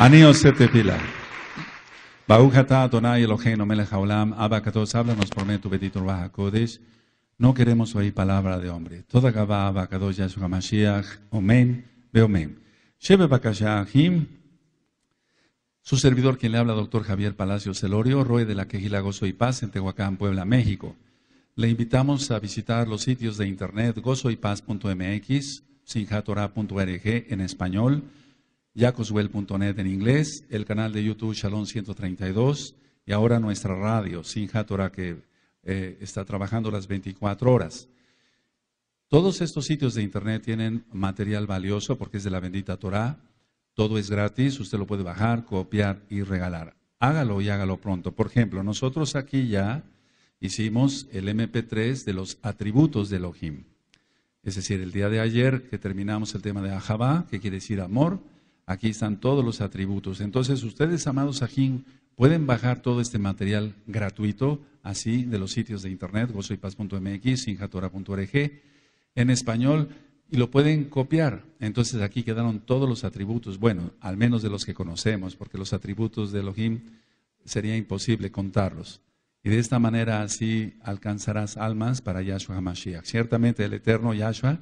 Aníos setepila, Baujata Adonai Eloheinu Melech Haolam, Abacados, háblanos por medio de tu bendito No queremos oír palabra de hombre. Toda gaba Abacados, Yahshua Mashiach, Omen, Beomen. Shebe Bakashahim, su servidor quien le habla, doctor Javier Palacio Celorio, Roe de la Quejila Gozo y Paz en Tehuacán, Puebla, México. Le invitamos a visitar los sitios de internet gozoypaz.mx, sinjatora.org en español, yacoswell.net en inglés, el canal de YouTube Shalom 132 y ahora nuestra radio Sinja Torah que eh, está trabajando las 24 horas. Todos estos sitios de internet tienen material valioso porque es de la bendita Torah. Todo es gratis, usted lo puede bajar, copiar y regalar. Hágalo y hágalo pronto. Por ejemplo, nosotros aquí ya hicimos el MP3 de los atributos de Elohim. Es decir, el día de ayer que terminamos el tema de Ahabá, que quiere decir amor, Aquí están todos los atributos. Entonces, ustedes, amados Ajín, pueden bajar todo este material gratuito, así, de los sitios de internet, gozoypaz.mx, sinjatora.org, en español, y lo pueden copiar. Entonces, aquí quedaron todos los atributos, bueno, al menos de los que conocemos, porque los atributos de Elohim sería imposible contarlos. Y de esta manera así alcanzarás almas para Yahshua Hamashiach. Ciertamente el eterno Yahshua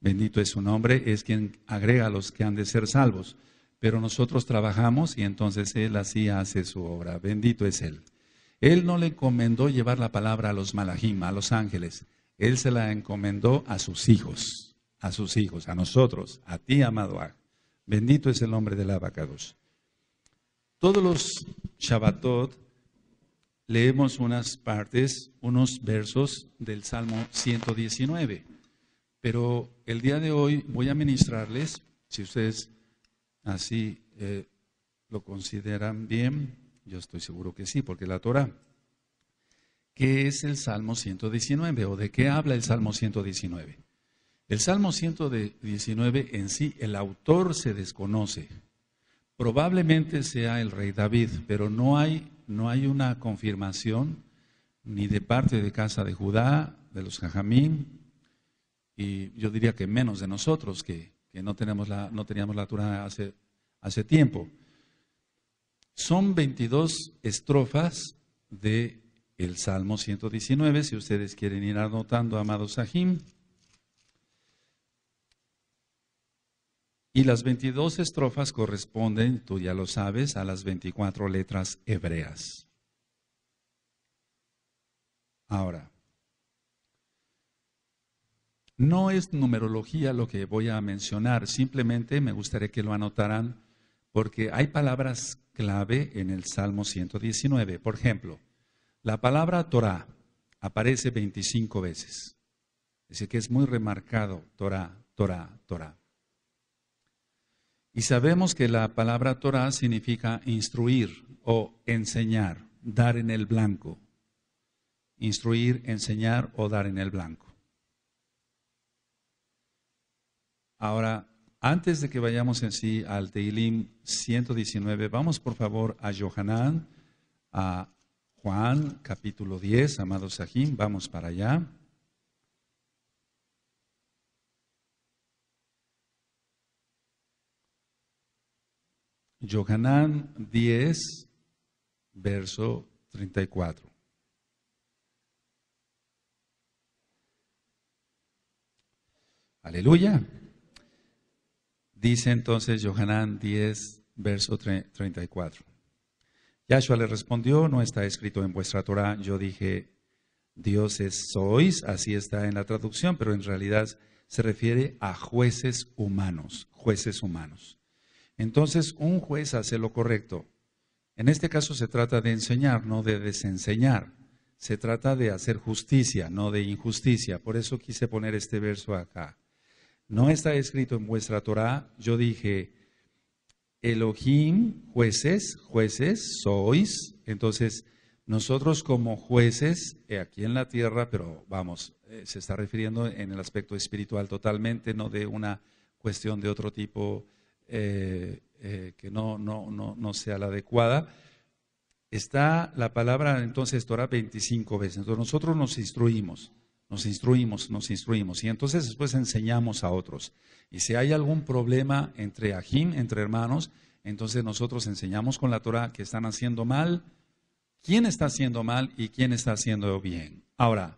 Bendito es su nombre, es quien agrega a los que han de ser salvos. Pero nosotros trabajamos y entonces Él así hace su obra. Bendito es Él. Él no le encomendó llevar la palabra a los malajim, a los ángeles. Él se la encomendó a sus hijos, a sus hijos, a nosotros, a ti, amado Bendito es el nombre del Abacados. Todos los Shabbatot leemos unas partes, unos versos del Salmo 119. Pero el día de hoy voy a ministrarles, si ustedes así eh, lo consideran bien, yo estoy seguro que sí, porque la Torah, ¿qué es el Salmo 119 o de qué habla el Salmo 119? El Salmo 119 en sí, el autor se desconoce. Probablemente sea el rey David, pero no hay, no hay una confirmación ni de parte de casa de Judá, de los Jajamín, y yo diría que menos de nosotros que, no, la, no teníamos la Torah hace, hace tiempo. Son 22 estrofas de el Salmo 119, si ustedes quieren ir anotando, amados Sahim. Y las 22 estrofas corresponden, tú ya lo sabes, a las 24 letras hebreas. Ahora, no es numerología lo que voy a mencionar, simplemente me gustaría que lo anotaran porque hay palabras clave en el Salmo 119. Por ejemplo, la palabra Torah aparece 25 veces. Es decir, que es muy remarcado Torah, Torah, Torah. Y sabemos que la palabra Torah significa instruir o enseñar, dar en el blanco. Instruir, enseñar o dar en el blanco. Ahora, antes de que vayamos en sí al Teilim 119, vamos por favor a Johanán, a Juan capítulo 10, amado Sahim, vamos para allá. Johanán 10, verso 34. Aleluya. Dice entonces Johanán 10, verso 34. Yahshua le respondió, no está escrito en vuestra Torah. Yo dije, dioses sois, así está en la traducción, pero en realidad se refiere a jueces humanos, jueces humanos. Entonces, un juez hace lo correcto. En este caso se trata de enseñar, no de desenseñar. Se trata de hacer justicia, no de injusticia. Por eso quise poner este verso acá no está escrito en vuestra Torá, yo dije, Elohim, jueces, jueces sois. Entonces, nosotros como jueces aquí en la tierra, pero vamos, eh, se está refiriendo en el aspecto espiritual totalmente, no de una cuestión de otro tipo eh, eh, que no, no sea la adecuada. Está la palabra entonces Torah 25 veces. Entonces nosotros nos instruimos. Nos instruimos, nos instruimos y entonces después enseñamos a otros. Y si hay algún problema entre ajim, entre hermanos, entonces nosotros enseñamos con la Torah que están haciendo mal, quién está haciendo mal y quién está haciendo bien. Ahora,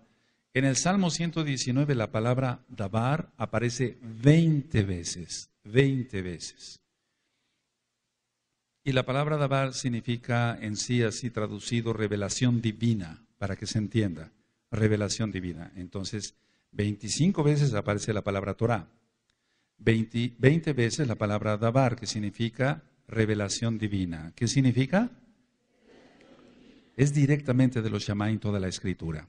en el Salmo 119 la palabra dabar aparece 20 veces, 20 veces. Y la palabra dabar significa en sí así traducido revelación divina, para que se entienda revelación divina. Entonces, 25 veces aparece la palabra Torah, 20, veces la palabra Dabar, que significa revelación divina. ¿Qué significa? Es directamente de los en toda la escritura.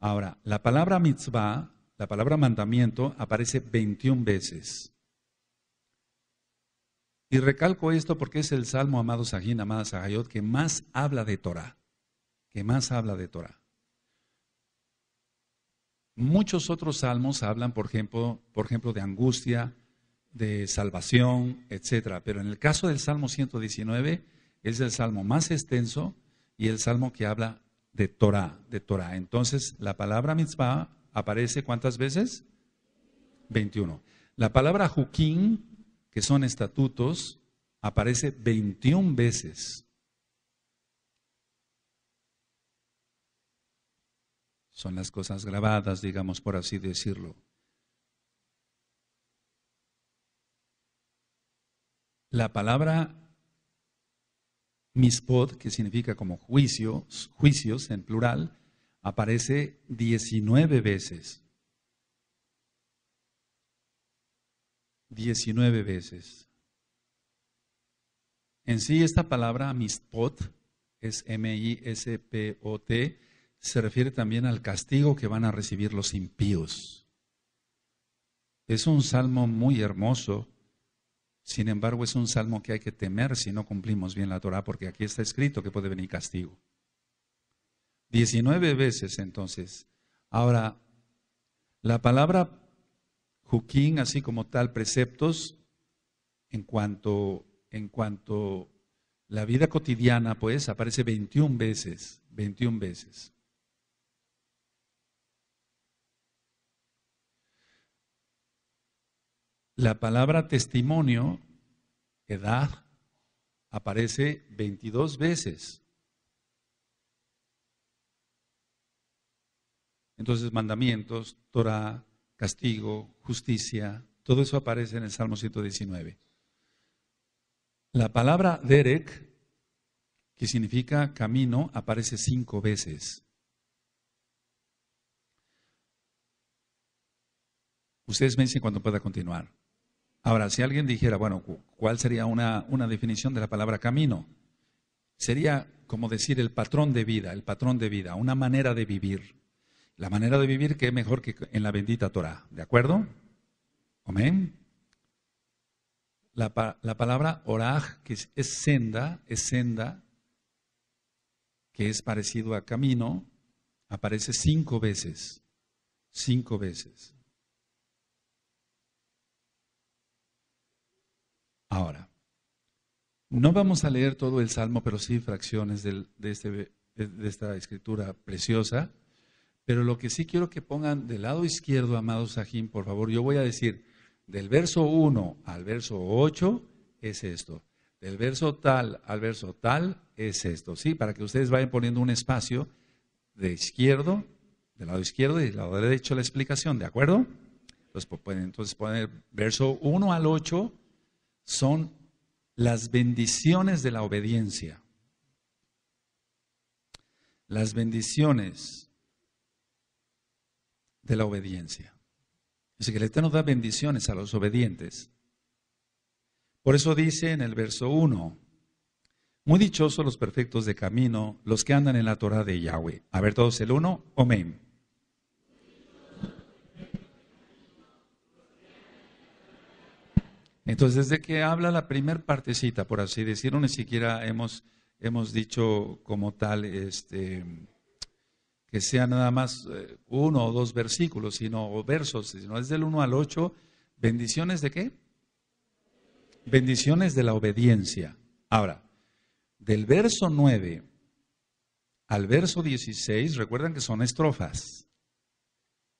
Ahora, la palabra mitzvah, la palabra mandamiento, aparece 21 veces. Y recalco esto porque es el salmo, amado Sahin, amada Sahayot, que más habla de Torah que más habla de Torah. Muchos otros salmos hablan, por ejemplo, por ejemplo, de angustia, de salvación, etcétera. Pero en el caso del Salmo 119 es el salmo más extenso y el salmo que habla de Torah, de Torah. Entonces, la palabra mitzvah aparece cuántas veces? 21. La palabra juquín, que son estatutos, aparece 21 veces. son las cosas grabadas, digamos, por así decirlo. La palabra mispod, que significa como juicios, juicios en plural, aparece 19 veces. 19 veces. En sí, esta palabra mispot es M-I-S-P-O-T, se refiere también al castigo que van a recibir los impíos. Es un salmo muy hermoso, sin embargo es un salmo que hay que temer si no cumplimos bien la Torah, porque aquí está escrito que puede venir castigo. Diecinueve veces entonces. Ahora, la palabra juquín, así como tal, preceptos, en cuanto, en cuanto la vida cotidiana, pues, aparece veintiún veces, veintiún veces. La palabra testimonio, edad, aparece 22 veces. Entonces, mandamientos, Torah, castigo, justicia, todo eso aparece en el Salmo 119. La palabra Derek, que significa camino, aparece cinco veces. Ustedes me dicen cuando pueda continuar. Ahora, si alguien dijera, bueno, ¿cuál sería una, definición de la palabra camino? Sería como decir el patrón de vida, el patrón de vida, una manera de vivir. La manera de vivir que es mejor que en la bendita Torah, ¿de acuerdo? Amén. La, la, palabra oraj, que es, senda, es senda, que es parecido a camino, aparece cinco veces. Cinco veces. Ahora, no vamos a leer todo el Salmo, pero sí fracciones este, de, esta escritura preciosa. Pero lo que sí quiero que pongan del lado izquierdo, amados Sahim, por favor, yo voy a decir, del verso 1 al verso 8 es esto. Del verso tal al verso tal es esto. Sí, para que ustedes vayan poniendo un espacio de izquierdo, del lado izquierdo y del lado derecho la explicación, ¿de acuerdo? Entonces pues, pueden entonces poner verso 1 al 8 son las bendiciones de la obediencia. Las bendiciones de la obediencia. el Eterno da bendiciones a los obedientes. Por eso dice en el verso 1, muy dichosos los perfectos de camino, los que andan en la Torah de Yahweh. A ver todos el 1, amén. Entonces, desde que habla la primer partecita, por así decirlo? Ni siquiera hemos, dicho como tal este, que sea nada más eh, uno o dos versículos, sino versos, sino es del 1 al 8. ¿Bendiciones de qué? Bendiciones de la obediencia. Ahora, del verso 9 al verso 16, recuerdan que son estrofas,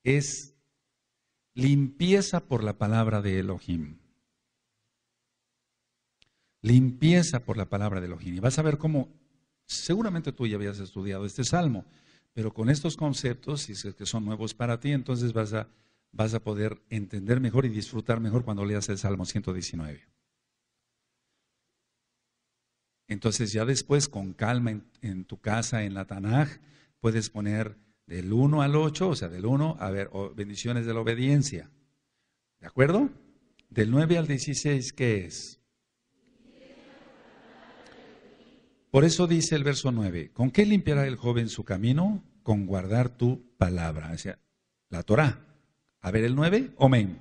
es limpieza por la palabra de Elohim limpieza por la palabra de Elohim. Y vas a ver cómo, seguramente tú ya habías estudiado este salmo, pero con estos conceptos, si es que son nuevos para ti, entonces vas a, vas a poder entender mejor y disfrutar mejor cuando leas el Salmo 119. Entonces ya después, con calma en, tu casa, en la Tanaj, puedes poner del 1 al 8, o sea, del 1, a ver, bendiciones de la obediencia. ¿De acuerdo? Del 9 al 16, ¿qué es? Por eso dice el verso 9, ¿con qué limpiará el joven su camino? Con guardar tu palabra, o la Torah. A ver el 9, amén.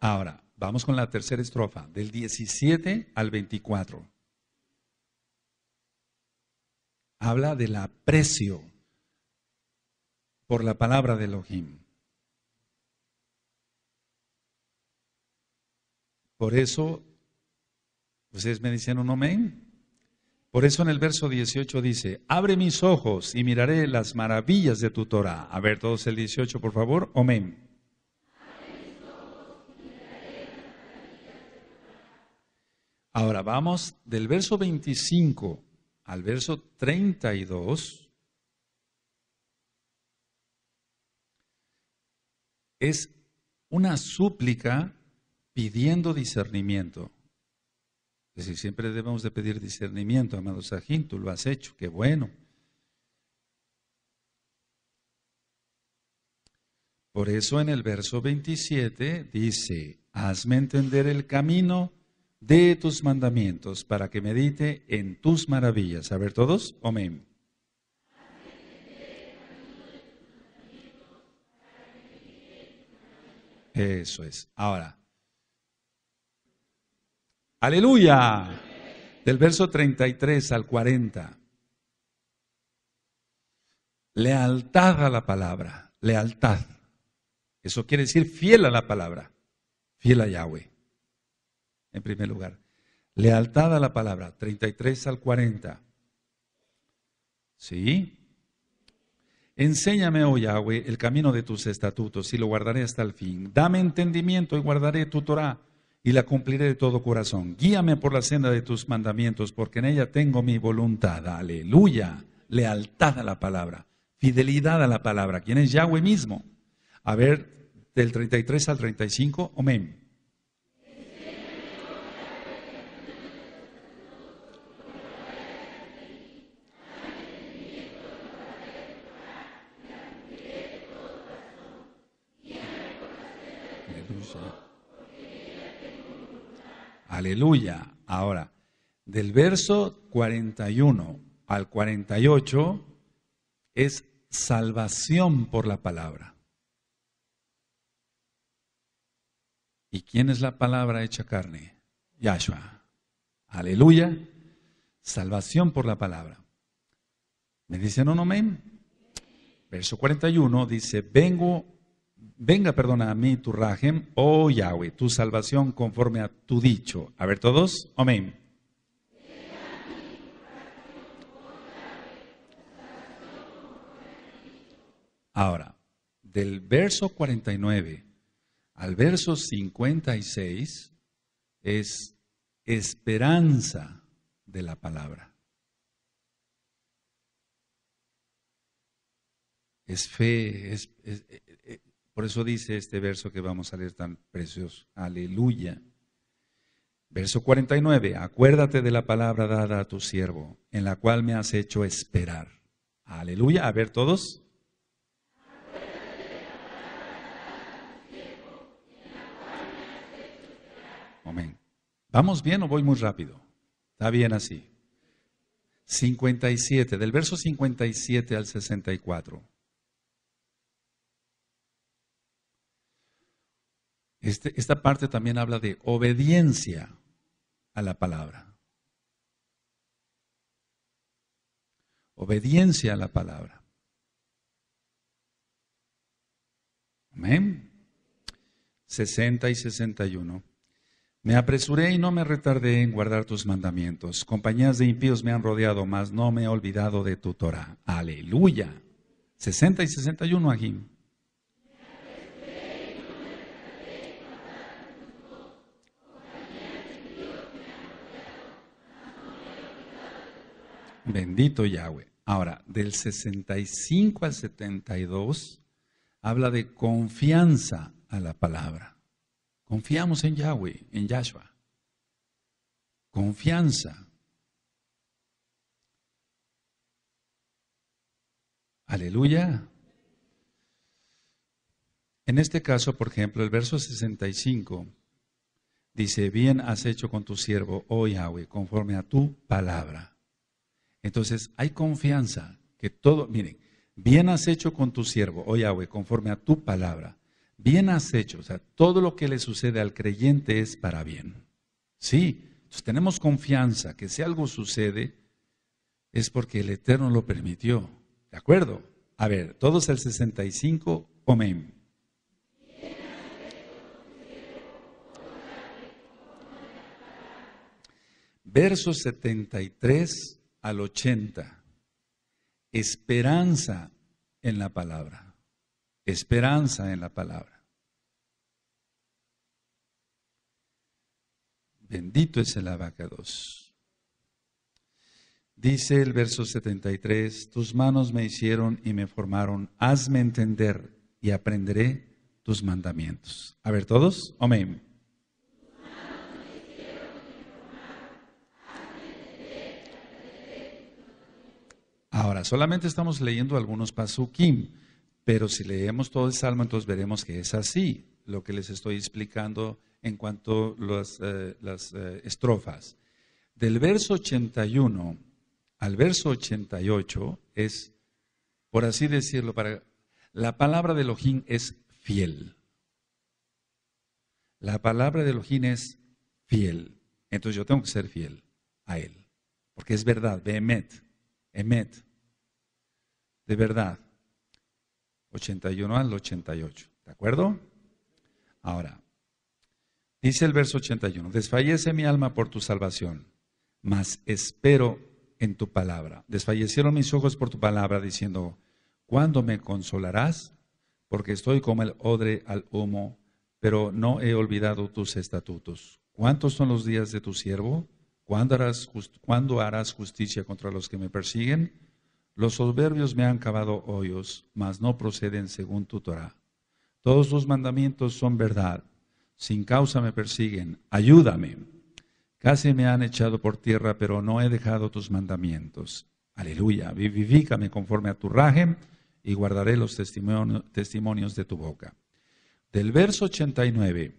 Ahora, vamos con la tercera estrofa, del 17 al 24. Habla del aprecio por la palabra de Elohim. Por eso, ustedes me dicen un amén. Por eso en el verso 18 dice, abre mis ojos y miraré las maravillas de tu Torah. A ver todos el 18, por favor. Amén. Ahora vamos del verso 25 al verso 32. Es una súplica pidiendo discernimiento. Es decir, siempre debemos de pedir discernimiento, amado Sajín, tú lo has hecho, qué bueno. Por eso en el verso 27 dice, hazme entender el camino de tus mandamientos para que medite en tus maravillas. A ver todos, amén. Eso es. Ahora, Aleluya. Del verso 33 al 40. Lealtad a la palabra, lealtad. Eso quiere decir fiel a la palabra, fiel a Yahweh. En primer lugar, lealtad a la palabra, 33 al 40. ¿Sí? Enséñame, oh Yahweh, el camino de tus estatutos y lo guardaré hasta el fin. Dame entendimiento y guardaré tu Torah y la cumpliré de todo corazón. Guíame por la senda de tus mandamientos, porque en ella tengo mi voluntad. Aleluya. Lealtad a la palabra, fidelidad a la palabra, quien es Yahweh mismo. A ver, del 33 al 35, amén. Aleluya. Ahora, del verso 41 al 48 es salvación por la palabra. ¿Y quién es la palabra hecha carne? Yahshua. Aleluya. Salvación por la palabra. ¿Me dicen un amén? Verso 41 dice, vengo Venga, perdona a mí tu rajem, oh Yahweh, tu salvación conforme a tu dicho. A ver todos, amén. Ahora, del verso 49 al verso 56 es esperanza de la palabra. Es fe, es, por eso dice este verso que vamos a leer tan precioso. Aleluya. Verso 49. Acuérdate de la palabra dada a tu siervo, en la cual me has hecho esperar. Aleluya. A ver todos. Amén. ¿Vamos bien o voy muy rápido? Está bien así. 57, del verso 57 al 64. Este, esta parte también habla de obediencia a la palabra. Obediencia a la palabra. Amén. 60 y 61. Me apresuré y no me retardé en guardar tus mandamientos. Compañías de impíos me han rodeado, mas no me he olvidado de tu Torah. Aleluya. 60 y 61 aquí. Bendito Yahweh. Ahora, del 65 al 72 habla de confianza a la palabra. Confiamos en Yahweh, en Yahshua. Confianza. Aleluya. En este caso, por ejemplo, el verso 65 dice, bien has hecho con tu siervo, oh Yahweh, conforme a tu palabra. Entonces, hay confianza que todo, miren, bien has hecho con tu siervo, oh conforme a tu palabra. Bien has hecho, o sea, todo lo que le sucede al creyente es para bien. Sí, entonces tenemos confianza que si algo sucede es porque el Eterno lo permitió. ¿De acuerdo? A ver, todos el 65, amén. Verso 73 al 80. Esperanza en la palabra. Esperanza en la palabra. Bendito es el dos Dice el verso 73, tus manos me hicieron y me formaron, hazme entender y aprenderé tus mandamientos. A ver todos, amén. Ahora, solamente estamos leyendo algunos pasukim, pero si leemos todo el salmo, entonces veremos que es así lo que les estoy explicando en cuanto a eh, las, eh, estrofas. Del verso 81 al verso 88 es, por así decirlo, para, la palabra de Elohim es fiel. La palabra de Elohim es fiel. Entonces yo tengo que ser fiel a él, porque es verdad, Behemet. Emet, de verdad, 81 al 88. ¿De acuerdo? Ahora, dice el verso 81, desfallece mi alma por tu salvación, mas espero en tu palabra. Desfallecieron mis ojos por tu palabra, diciendo, ¿cuándo me consolarás? Porque estoy como el odre al humo, pero no he olvidado tus estatutos. ¿Cuántos son los días de tu siervo? ¿Cuándo harás, justicia contra los que me persiguen? Los soberbios me han cavado hoyos, mas no proceden según tu Torah. Todos tus mandamientos son verdad. Sin causa me persiguen. Ayúdame. Casi me han echado por tierra, pero no he dejado tus mandamientos. Aleluya. Vivifícame conforme a tu rajem y guardaré los testimonios de tu boca. Del verso 89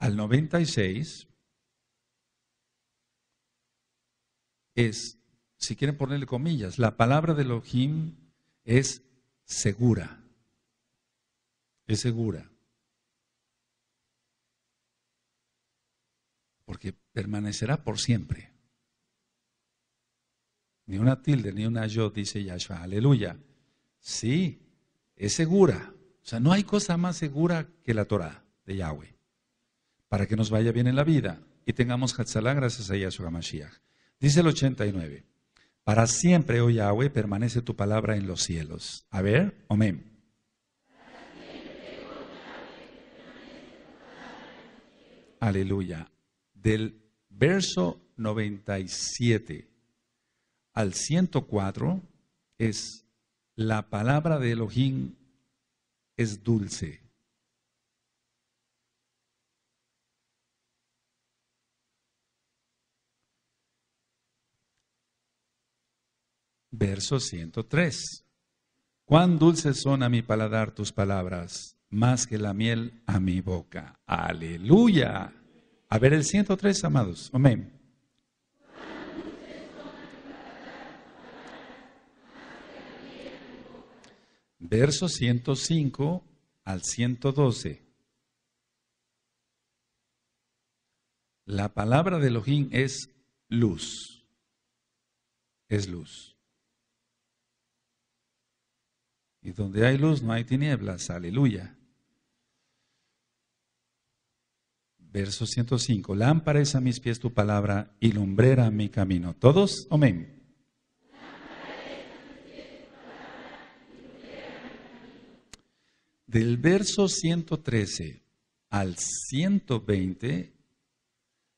al 96 es, si quieren ponerle comillas, la palabra de Elohim es segura. Es segura. Porque permanecerá por siempre. Ni una tilde, ni una yo, dice Yahshua. Aleluya. Sí, es segura. O sea, no hay cosa más segura que la Torah de Yahweh. Para que nos vaya bien en la vida y tengamos Hatzalah gracias a Yahshua Mashiach. Dice el 89. Para siempre, oh Yahweh, permanece tu palabra en los cielos. A ver, amén. Aleluya. Del verso 97 al 104 es la palabra de Elohim es dulce. verso 103. Cuán dulces son a mi paladar tus palabras, más que la miel a mi boca. Aleluya. A ver el 103, amados. Amén. Verso 105 al 112. La palabra de Elohim es luz. Es luz. Y donde hay luz no hay tinieblas. Aleluya. Verso 105. Lámpara a mis pies tu palabra y lumbrera mi camino. Todos, amén. Del verso 113 al 120,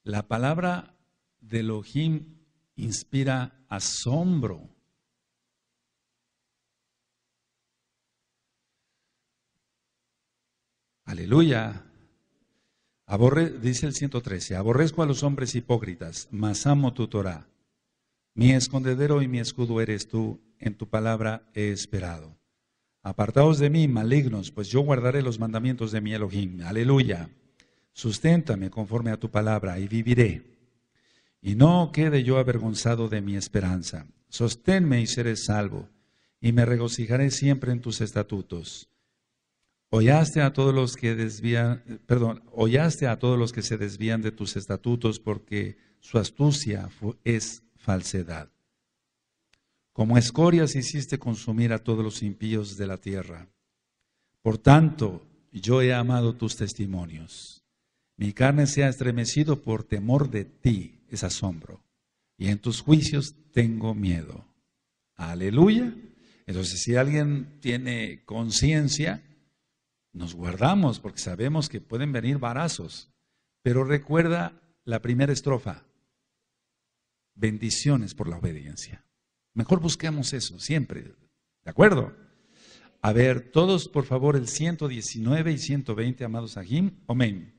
la palabra de Elohim inspira asombro Aleluya. dice el 113, aborrezco a los hombres hipócritas, mas amo tu Torah. Mi escondedero y mi escudo eres tú, en tu palabra he esperado. Apartaos de mí, malignos, pues yo guardaré los mandamientos de mi Elohim. Aleluya. Susténtame conforme a tu palabra y viviré. Y no quede yo avergonzado de mi esperanza. Sosténme y seré salvo, y me regocijaré siempre en tus estatutos. Hollaste a todos los que a todos los que se desvían de tus estatutos porque su astucia es falsedad. Como escorias hiciste consumir a todos los impíos de la tierra. Por tanto, yo he amado tus testimonios. Mi carne se ha estremecido por temor de ti, es asombro. Y en tus juicios tengo miedo. Aleluya. Entonces, si alguien tiene conciencia, nos guardamos porque sabemos que pueden venir varazos. Pero recuerda la primera estrofa. Bendiciones por la obediencia. Mejor busquemos eso siempre. ¿De acuerdo? A ver, todos por favor el 119 y 120, amados Ajim. Amén.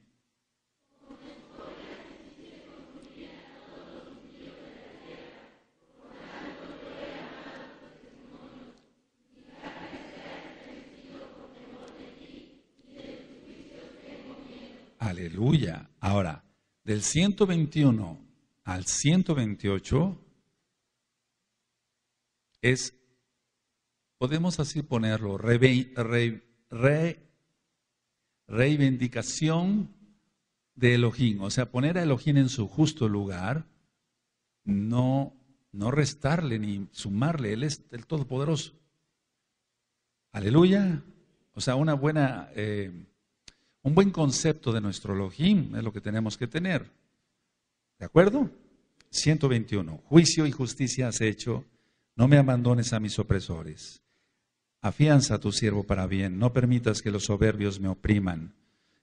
Aleluya. Ahora, del 121 al 128 es, podemos así ponerlo, reivindicación de Elohim. O sea, poner a Elohim en su justo lugar, no, no restarle ni sumarle. Él es el Todopoderoso. Aleluya. O sea, una buena... Eh, un buen concepto de nuestro Elohim es lo que tenemos que tener. ¿De acuerdo? 121. Juicio y justicia has hecho. No me abandones a mis opresores. Afianza a tu siervo para bien. No permitas que los soberbios me opriman.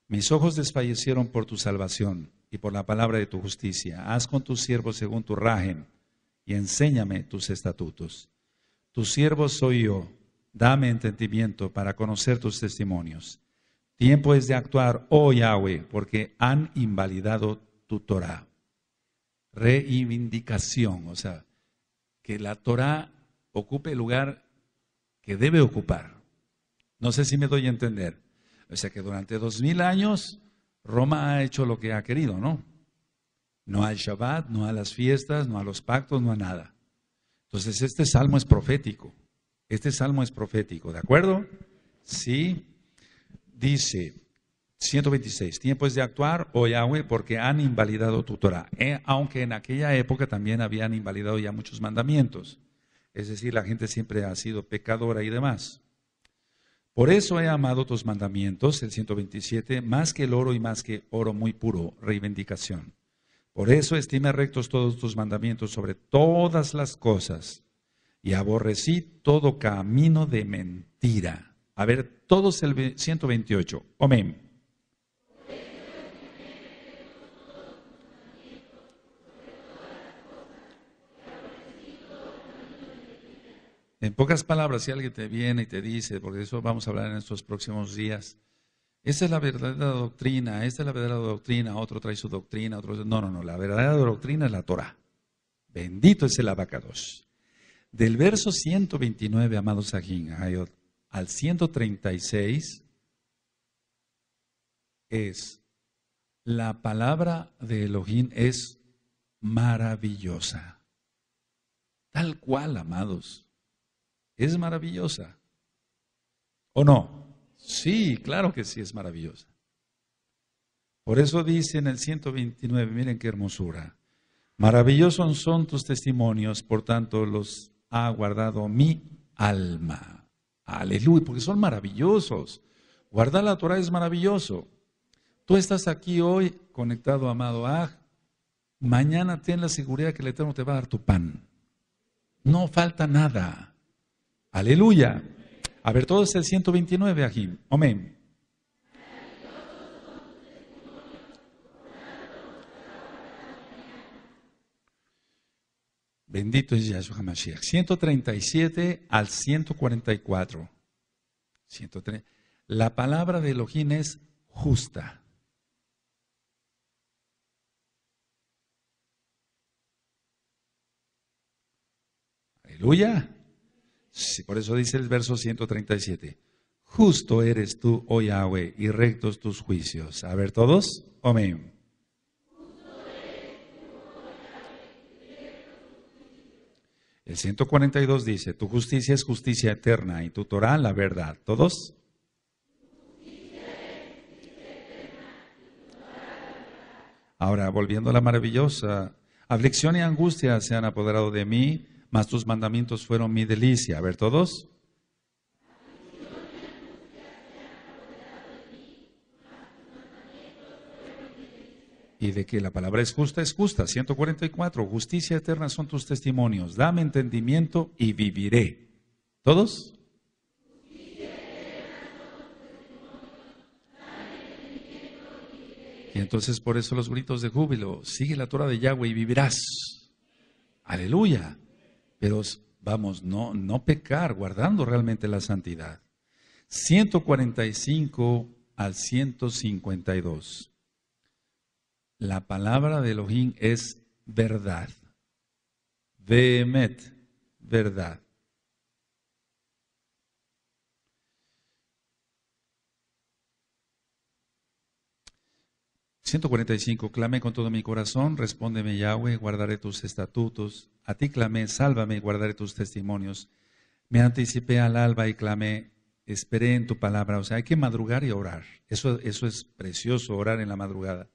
Mis ojos desfallecieron por tu salvación y por la palabra de tu justicia. Haz con tu siervo según tu rajen y enséñame tus estatutos. Tu siervo soy yo. Dame entendimiento para conocer tus testimonios. Tiempo es de actuar, oh Yahweh, porque han invalidado tu Torah. Reivindicación, o sea, que la Torah ocupe el lugar que debe ocupar. No sé si me doy a entender. O sea que durante dos mil años Roma ha hecho lo que ha querido, ¿no? No al Shabbat, no a las fiestas, no a los pactos, no a nada. Entonces este salmo es profético. Este salmo es profético, ¿de acuerdo? Sí dice 126, tiempos de actuar, oh Yahweh, porque han invalidado tu Torah, eh, aunque en aquella época también habían invalidado ya muchos mandamientos. Es decir, la gente siempre ha sido pecadora y demás. Por eso he amado tus mandamientos, el 127, más que el oro y más que oro muy puro, reivindicación. Por eso estime rectos todos tus mandamientos sobre todas las cosas y aborrecí todo camino de mentira. A ver, todos el 128. Amén. En pocas palabras, si alguien te viene y te dice, porque de eso vamos a hablar en estos próximos días, esa es la verdadera doctrina, esta es la verdadera doctrina, otro trae su doctrina, otro... No, no, no, la verdadera doctrina es la Torah. Bendito es el abacados. Del verso 129, amados Sajín, al 136 es, la palabra de Elohim es maravillosa. Tal cual, amados. Es maravillosa. ¿O no? Sí, claro que sí, es maravillosa. Por eso dice en el 129, miren qué hermosura. Maravillosos son tus testimonios, por tanto los ha guardado mi alma. Aleluya, porque son maravillosos. Guardar la Torah es maravilloso. Tú estás aquí hoy conectado, amado Aj. Mañana ten la seguridad que el Eterno te va a dar tu pan. No falta nada. Aleluya. A ver, es el 129 aquí. Amén. Bendito es Yahshua HaMashiach. 137 al 144. 103. La palabra de Elohim es justa. Aleluya. por eso dice el verso 137. Justo eres tú, oh Yahweh, y rectos tus juicios. A ver todos. Amén. El 142 dice, tu justicia es justicia eterna y tu Torah la verdad. ¿Todos? Ahora, volviendo a la maravillosa, aflicción y angustia se han apoderado de mí, mas tus mandamientos fueron mi delicia. A ver, todos. y de que la palabra es justa, es justa. 144, justicia eterna son tus testimonios, dame entendimiento y viviré. ¿Todos? Y entonces por eso los gritos de júbilo, sigue la Torah de Yahweh y vivirás. Aleluya. Pero vamos, no, no pecar, guardando realmente la santidad. 145 al 152. La palabra de Elohim es verdad. Vehemet, verdad. ...145... clame con todo mi corazón... ...respóndeme Yahweh... ...guardaré tus estatutos... ...a ti clamé... ...sálvame... ...guardaré tus testimonios... ...me anticipé al alba y clamé... ...esperé en tu palabra... ...o sea, hay que madrugar y orar... ...eso, eso es precioso... ...orar en la madrugada...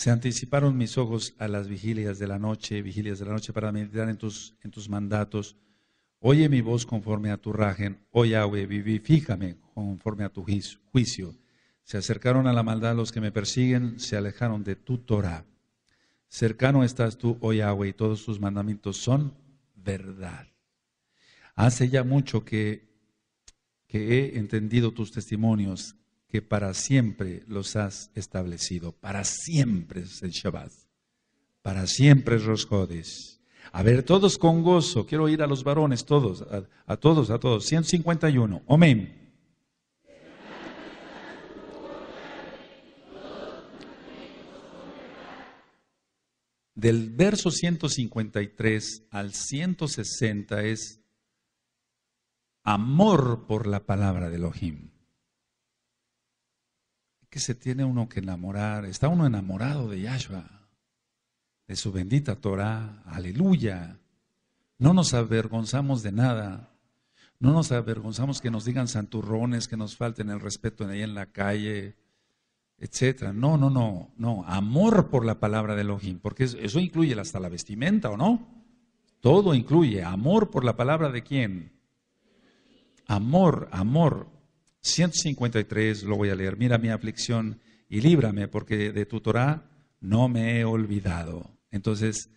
Se anticiparon mis ojos a las vigilias de la noche, vigilias de la noche, para meditar en tus, en tus mandatos. Oye mi voz conforme a tu ragen, oh Yahweh, fíjame conforme a tu juicio. Se acercaron a la maldad los que me persiguen, se alejaron de tu Torah. Cercano estás tú, oh Yahweh, y todos tus mandamientos son verdad. Hace ya mucho que, que he entendido tus testimonios, que para siempre los has establecido. Para siempre es el Shabbat. Para siempre es Rosh A ver, todos con gozo. Quiero ir a los varones, todos, a, a todos, a todos. 151. Amén. Del verso 153 al 160 es amor por la palabra de Elohim que se tiene uno que enamorar. Está uno enamorado de Yahshua, de su bendita Torah. Aleluya. No nos avergonzamos de nada. No nos avergonzamos que nos digan santurrones, que nos falten el respeto ahí en la calle, etcétera. No, no, no, no. Amor por la palabra de Elohim, porque eso incluye hasta la vestimenta, ¿o no? Todo incluye. Amor por la palabra de quién. Amor, amor. 153 lo voy a leer. Mira mi aflicción y líbrame, porque de tu Torah no me he olvidado. Entonces,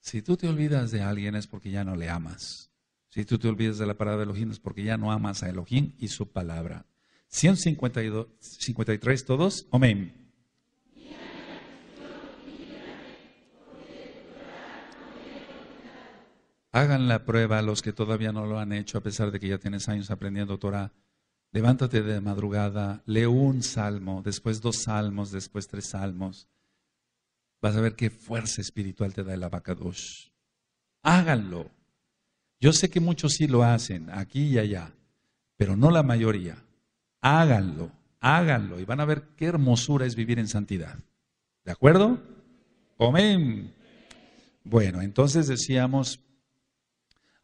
si tú te olvidas de alguien es porque ya no le amas. Si tú te olvidas de la palabra de Elohim es porque ya no amas a Elohim y su palabra. 152, todos. Amén. Hagan la prueba los que todavía no lo han hecho, a pesar de que ya tienes años aprendiendo Torah. Levántate de madrugada, lee un salmo, después dos salmos, después tres salmos. Vas a ver qué fuerza espiritual te da el abacadosh. Háganlo. Yo sé que muchos sí lo hacen, aquí y allá, pero no la mayoría. Háganlo, háganlo y van a ver qué hermosura es vivir en santidad. ¿De acuerdo? Amén. Bueno, entonces decíamos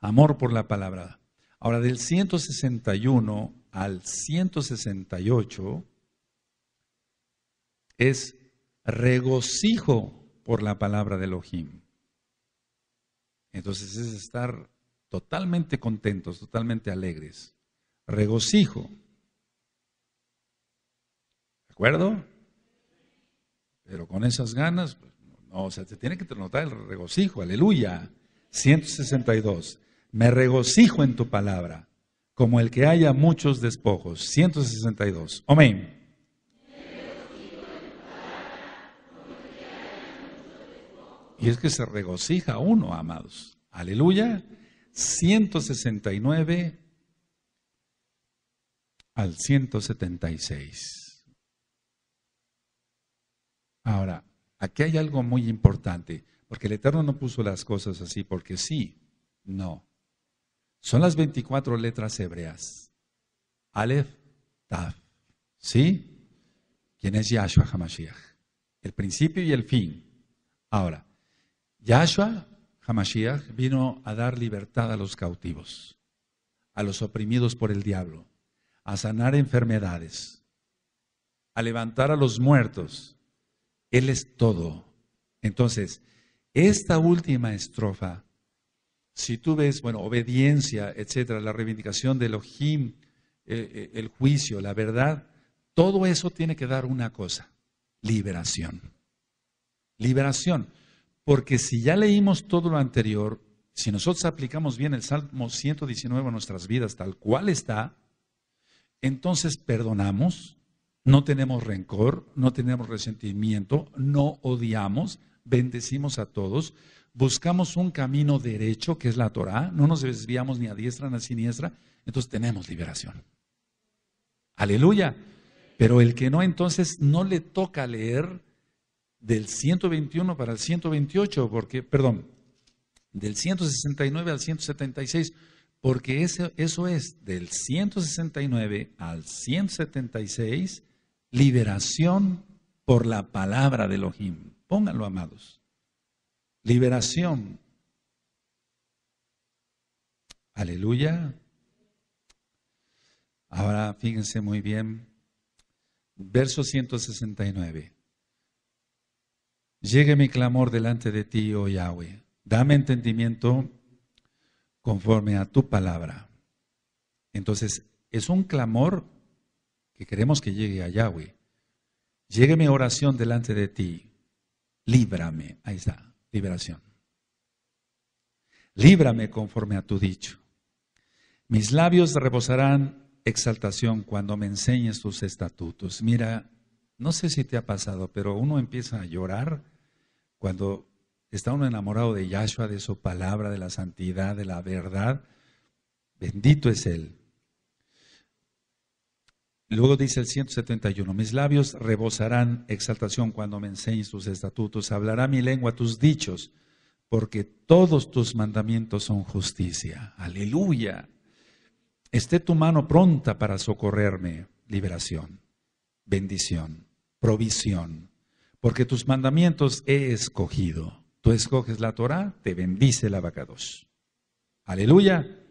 amor por la palabra. Ahora, del 161 al 168 es regocijo por la palabra de Elohim. Entonces es estar totalmente contentos, totalmente alegres. Regocijo. ¿De acuerdo? Pero con esas ganas, pues, no, o sea, se tiene que notar el regocijo, aleluya. 162. Me regocijo en tu palabra como el que haya muchos despojos. 162. Amén. Y es que se regocija uno, amados. Aleluya. 169 al 176. Ahora, aquí hay algo muy importante, porque el Eterno no puso las cosas así porque sí, no. Son las 24 letras hebreas. Aleph, Tav, ¿Sí? ¿Quién es Yahshua Hamashiach? El principio y el fin. Ahora, Yahshua Hamashiach vino a dar libertad a los cautivos, a los oprimidos por el diablo, a sanar enfermedades, a levantar a los muertos. Él es todo. Entonces, esta última estrofa si tú ves, bueno, obediencia, etcétera, la reivindicación del Ojim, eh, eh, el juicio, la verdad, todo eso tiene que dar una cosa, liberación. Liberación. Porque si ya leímos todo lo anterior, si nosotros aplicamos bien el Salmo 119 a nuestras vidas tal cual está, entonces perdonamos, no tenemos rencor, no tenemos resentimiento, no odiamos, bendecimos a todos, buscamos un camino derecho, que es la Torah, no nos desviamos ni a diestra ni a siniestra, entonces tenemos liberación. Aleluya. Pero el que no, entonces no le toca leer del 121 para el 128, porque, perdón, del 169 al 176, porque eso, eso es del 169 al 176, liberación por la palabra de Elohim. Pónganlo, amados liberación. Aleluya. Ahora fíjense muy bien, verso 169. Llegue mi clamor delante de ti, oh Yahweh. Dame entendimiento conforme a tu palabra. Entonces, es un clamor que queremos que llegue a Yahweh. Llegue mi oración delante de ti. Líbrame. Ahí está liberación. Líbrame conforme a tu dicho. Mis labios rebosarán exaltación cuando me enseñes tus estatutos. Mira, no sé si te ha pasado, pero uno empieza a llorar cuando está uno enamorado de Yahshua, de su palabra, de la santidad, de la verdad. Bendito es Él. Luego dice el 171, mis labios rebosarán exaltación cuando me enseñes tus estatutos, hablará mi lengua tus dichos, porque todos tus mandamientos son justicia. Aleluya. Esté tu mano pronta para socorrerme, liberación, bendición, provisión, porque tus mandamientos he escogido. Tú escoges la Torah, te bendice la vacados. Aleluya.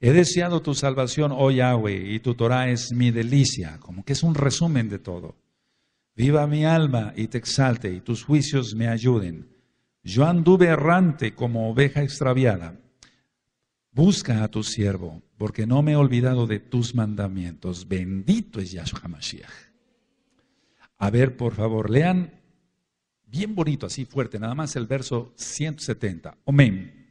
He deseado tu salvación, oh Yahweh, y tu Torah es mi delicia, como que es un resumen de todo. Viva mi alma y te exalte, y tus juicios me ayuden. Yo anduve errante como oveja extraviada. Busca a tu siervo, porque no me he olvidado de tus mandamientos. Bendito es Yahshua Mashiach. A ver, por favor, lean bien bonito, así fuerte, nada más el verso 170. Amén.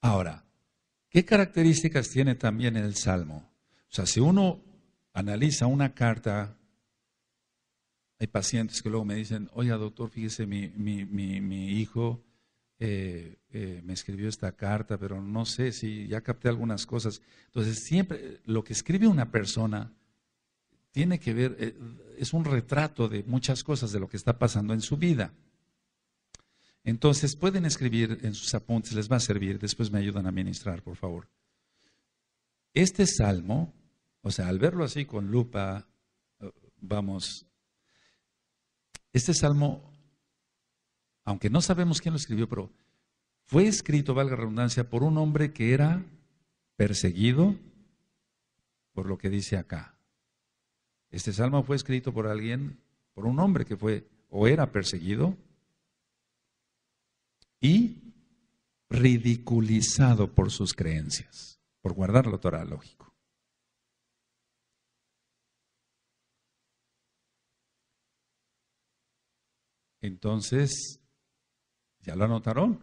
Ahora, ¿qué características tiene también el Salmo? O sea, si uno analiza una carta, hay pacientes que luego me dicen, oye doctor, fíjese, mi, hijo eh, eh, me escribió esta carta, pero no sé si ya capté algunas cosas. Entonces, siempre lo que escribe una persona tiene que ver, eh, es un retrato de muchas cosas de lo que está pasando en su vida. Entonces pueden escribir en sus apuntes, les va a servir, después me ayudan a ministrar, por favor. Este salmo, o sea, al verlo así con lupa, eh, vamos, este salmo, aunque no sabemos quién lo escribió, pero fue escrito, valga redundancia, por un hombre que era perseguido por lo que dice acá. Este salmo fue escrito por alguien, por un hombre que fue o era perseguido y ridiculizado por sus creencias, por guardar la Torah, lógico. Entonces, ¿ya lo anotaron?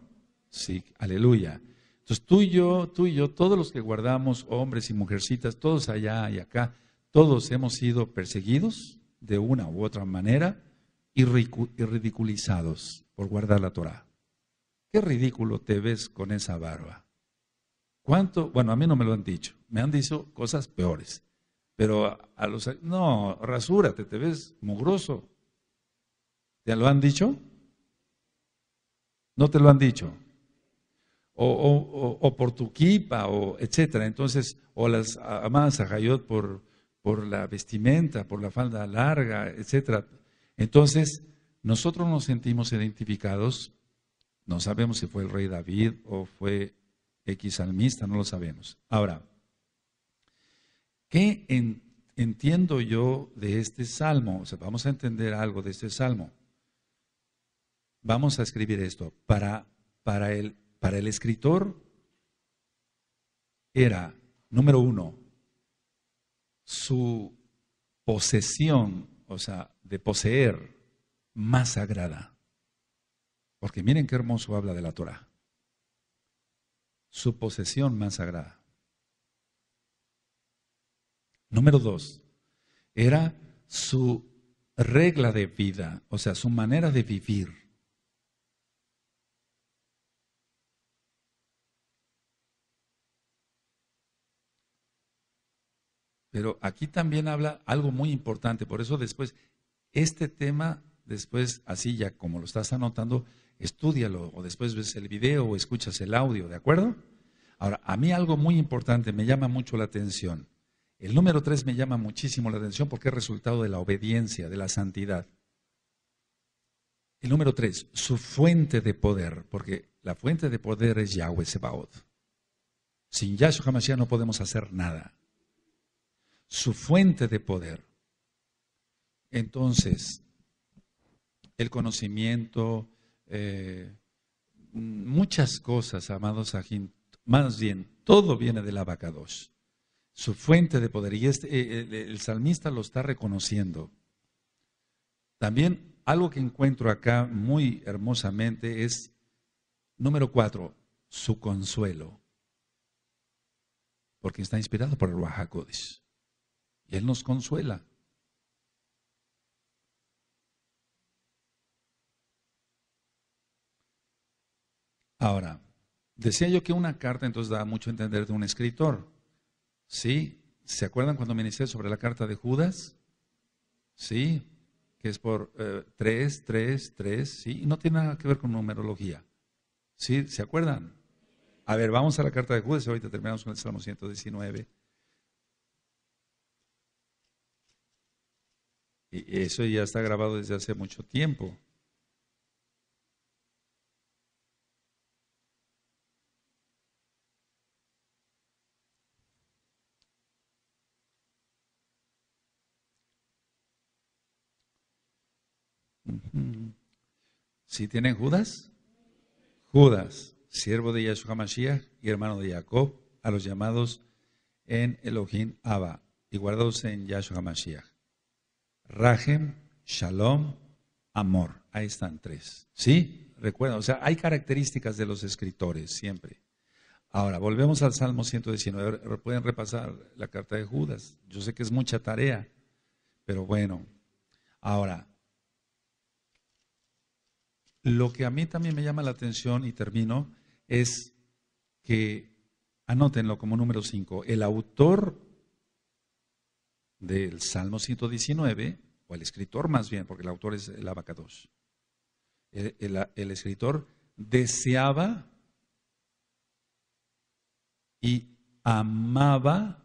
Sí, aleluya. Entonces tú y yo, tú y yo, todos los que guardamos, hombres y mujercitas, todos allá y acá, todos hemos sido perseguidos de una u otra manera y ridiculizados por guardar la Torah qué ridículo te ves con esa barba. ¿Cuánto? Bueno, a mí no me lo han dicho, me han dicho cosas peores, pero a, los... No, rasúrate, te ves mugroso. ¿Te lo han dicho? No te lo han dicho. O, o, o, por tu quipa, o etcétera. Entonces, o las amadas a Jayot por, por la vestimenta, por la falda larga, etcétera. Entonces, nosotros nos sentimos identificados no sabemos si fue el rey David o fue X salmista, no lo sabemos. Ahora, ¿qué entiendo yo de este salmo? O sea, vamos a entender algo de este salmo. Vamos a escribir esto. Para, el, para el escritor era, número uno, su posesión, o sea, de poseer más sagrada. Porque miren qué hermoso habla de la Torah. Su posesión más sagrada. Número dos, era su regla de vida, o sea, su manera de vivir. Pero aquí también habla algo muy importante, por eso después, este tema, después, así ya como lo estás anotando, Estúdialo o después ves el video o escuchas el audio, ¿de acuerdo? Ahora, a mí algo muy importante me llama mucho la atención. El número tres me llama muchísimo la atención porque es resultado de la obediencia, de la santidad. El número tres, su fuente de poder, porque la fuente de poder es Yahweh Sebaot. Sin Yahshua Hamashiach no podemos hacer nada. Su fuente de poder. Entonces, el conocimiento, eh, muchas cosas, amados más bien, todo viene del abacados, su fuente de poder. Y este, eh, el, salmista lo está reconociendo. También algo que encuentro acá muy hermosamente es, número cuatro, su consuelo. Porque está inspirado por el Wahakodis. Y él nos consuela. Ahora, decía yo que una carta entonces da mucho a entender de un escritor. ¿Sí? ¿Se acuerdan cuando me ministré sobre la carta de Judas? ¿Sí? Que es por eh, tres, 3, 3, 3, ¿sí? No tiene nada que ver con numerología. ¿Sí? ¿Se acuerdan? A ver, vamos a la carta de Judas. Ahorita terminamos con el Salmo 119. Y eso ya está grabado desde hace mucho tiempo. ¿Sí tienen Judas? Judas, siervo de Yahshua Mashiach y hermano de Jacob, a los llamados en Elohim Abba y guardados en Yahshua Mashiach. Rahem, Shalom, Amor. Ahí están tres. ¿Sí? Recuerda, o sea, hay características de los escritores siempre. Ahora, volvemos al Salmo 119. Pueden repasar la carta de Judas. Yo sé que es mucha tarea, pero bueno. Ahora, lo que a mí también me llama la atención, y termino, es que, anótenlo como número 5, el autor del Salmo 119, o el escritor más bien, porque el autor es el abacados, el, el escritor deseaba y amaba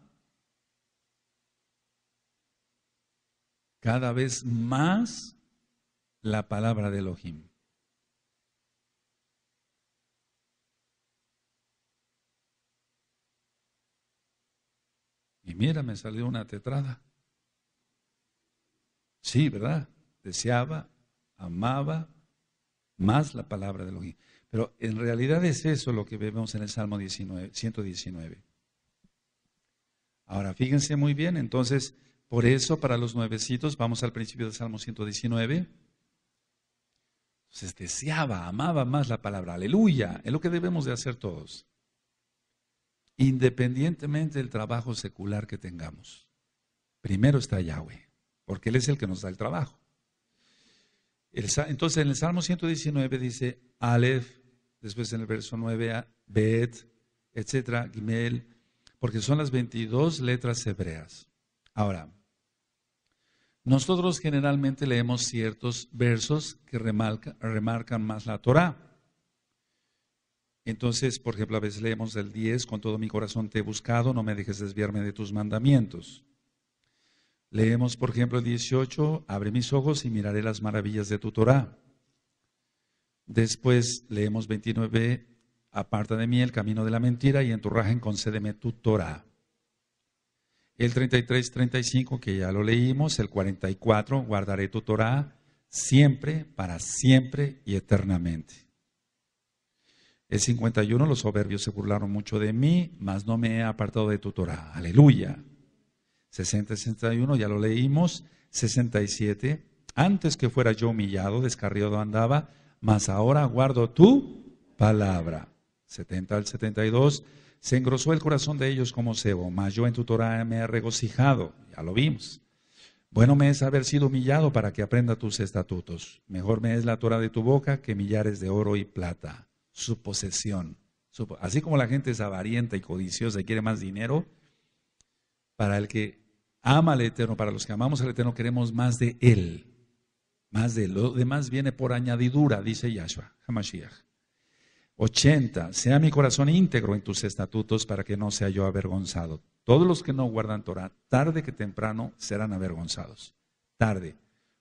cada vez más la palabra de Elohim. Y mira, me salió una tetrada. Sí, ¿verdad? Deseaba, amaba más la palabra de Elohim. Pero en realidad es eso lo que vemos en el Salmo 119. Ahora, fíjense muy bien, entonces, por eso para los nuevecitos, vamos al principio del Salmo 119. Entonces deseaba, amaba más la palabra. Aleluya, es lo que debemos de hacer todos independientemente del trabajo secular que tengamos. Primero está Yahweh, porque Él es el que nos da el trabajo. entonces en el Salmo 119 dice Aleph, después en el verso 9, Bet, etcétera, Gimel, porque son las 22 letras hebreas. Ahora, nosotros generalmente leemos ciertos versos que remarcan más la Torah. Entonces, por ejemplo, a veces leemos el 10, con todo mi corazón te he buscado, no me dejes desviarme de tus mandamientos. Leemos, por ejemplo, el 18, abre mis ojos y miraré las maravillas de tu Torah. Después leemos 29, aparta de mí el camino de la mentira y en tu rajen concédeme tu Torah. El 33, 35, que ya lo leímos, el 44, guardaré tu Torah siempre, para siempre y eternamente. El 51, los soberbios se burlaron mucho de mí, mas no me he apartado de tu Torah. Aleluya. 60 61, ya lo leímos. 67, antes que fuera yo humillado, descarriado andaba, mas ahora guardo tu palabra. 70 al 72, se engrosó el corazón de ellos como cebo, mas yo en tu Torah me he regocijado. Ya lo vimos. Bueno me es haber sido humillado para que aprenda tus estatutos. Mejor me es la Torah de tu boca que millares de oro y plata su posesión. Así como la gente es avarienta y codiciosa y quiere más dinero, para el que ama al Eterno, para los que amamos al Eterno, queremos más de Él. Más de él. lo demás viene por añadidura, dice Yahshua, Hamashiach. 80. Sea mi corazón íntegro en tus estatutos para que no sea yo avergonzado. Todos los que no guardan Torah, tarde que temprano serán avergonzados. Tarde.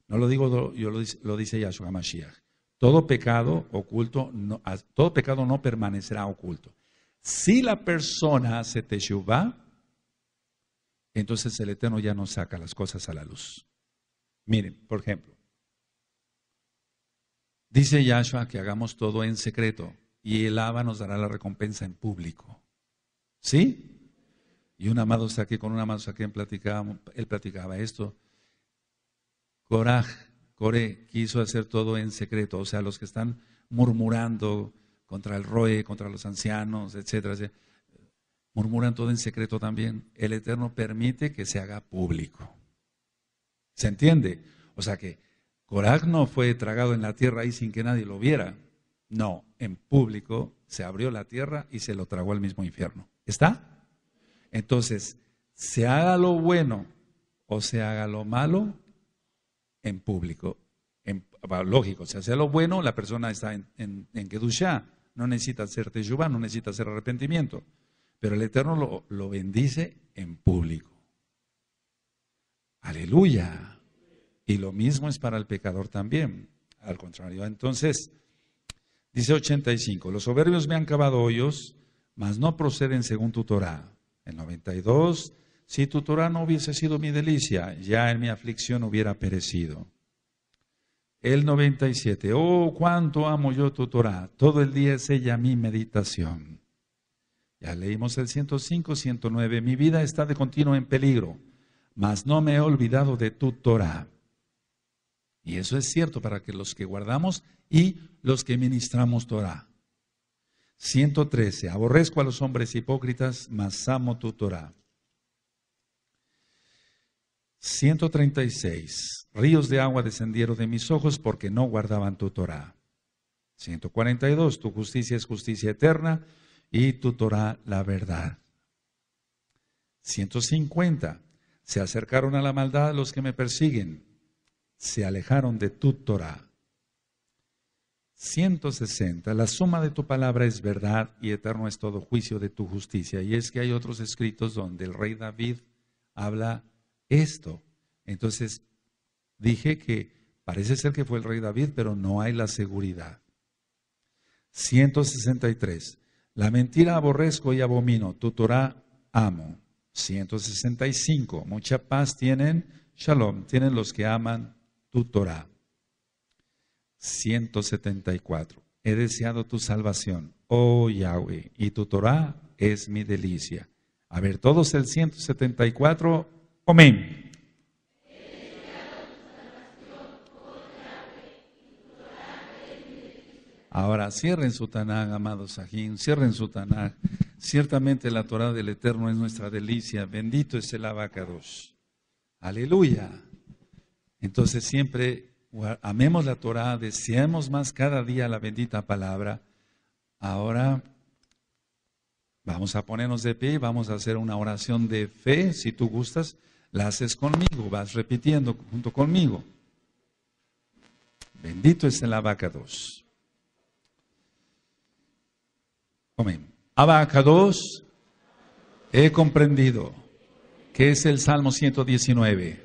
No lo digo yo, lo dice, Yahshua Hamashiach todo pecado oculto, no, todo pecado no permanecerá oculto. Si la persona se entonces el Eterno ya no saca las cosas a la luz. Miren, por ejemplo, dice Yahshua que hagamos todo en secreto y el Abba nos dará la recompensa en público. ¿Sí? Y un amado aquí con un amado saqué, él platicaba, él platicaba esto. Coraj, Coré quiso hacer todo en secreto, o sea, los que están murmurando contra el ROE, contra los ancianos, etcétera, murmuran todo en secreto también. El Eterno permite que se haga público. ¿Se entiende? O sea que Corá no fue tragado en la tierra ahí sin que nadie lo viera. No, en público se abrió la tierra y se lo tragó al mismo infierno. ¿Está? Entonces, se haga lo bueno o se haga lo malo, en público. En, lógico, si hace lo bueno, la persona está en, en, no necesita hacer teyubá, no necesita hacer arrepentimiento. Pero el Eterno lo, bendice en público. Aleluya. Y lo mismo es para el pecador también. Al contrario, entonces, dice 85, los soberbios me han cavado hoyos, mas no proceden según tu Torah. El 92, si tu Torah no hubiese sido mi delicia, ya en mi aflicción hubiera perecido. El 97. Oh, cuánto amo yo tu Torah. Todo el día es ella mi meditación. Ya leímos el 105, 109. Mi vida está de continuo en peligro, mas no me he olvidado de tu Torah. Y eso es cierto para que los que guardamos y los que ministramos Torah. 113. Aborrezco a los hombres hipócritas, mas amo tu Torah. 136. Ríos de agua descendieron de mis ojos porque no guardaban tu Torah. 142. Tu justicia es justicia eterna y tu Torah la verdad. 150. Se acercaron a la maldad los que me persiguen. Se alejaron de tu Torah. 160. La suma de tu palabra es verdad y eterno es todo juicio de tu justicia. Y es que hay otros escritos donde el rey David habla esto. Entonces, dije que parece ser que fue el rey David, pero no hay la seguridad. 163. La mentira aborrezco y abomino, tu Torah amo. 165. Mucha paz tienen, shalom, tienen los que aman tu Torah. 174. He deseado tu salvación, oh Yahweh, y tu Torah es mi delicia. A ver, todos el 174 Amén. Ahora cierren su Tanaj, amado Sajín, cierren su Tanaj. Ciertamente la Torah del Eterno es nuestra delicia. Bendito es el abacados. Aleluya. Entonces siempre amemos la Torah, Deseamos más cada día la bendita palabra. Ahora vamos a ponernos de pie y vamos a hacer una oración de fe, si tú gustas la haces conmigo, vas repitiendo junto conmigo. Bendito es el abacados. Amén. Abacados, he comprendido que es el Salmo 119.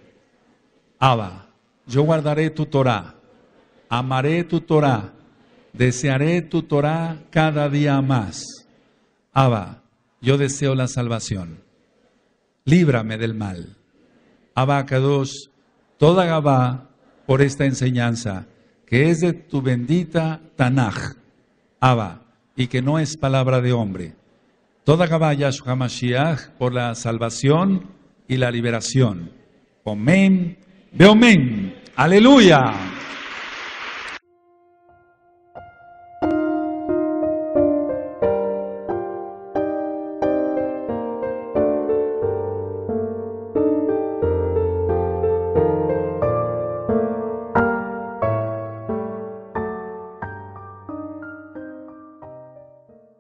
Abba, yo guardaré tu Torah, amaré tu Torah, desearé tu Torah cada día más. Abba, yo deseo la salvación. Líbrame del mal dos toda Gabá, por esta enseñanza, que es de tu bendita Tanaj, Abba, y que no es palabra de hombre. Toda Gabá Yahshua Mashiach, por la salvación y la liberación. Amén, ve Aleluya.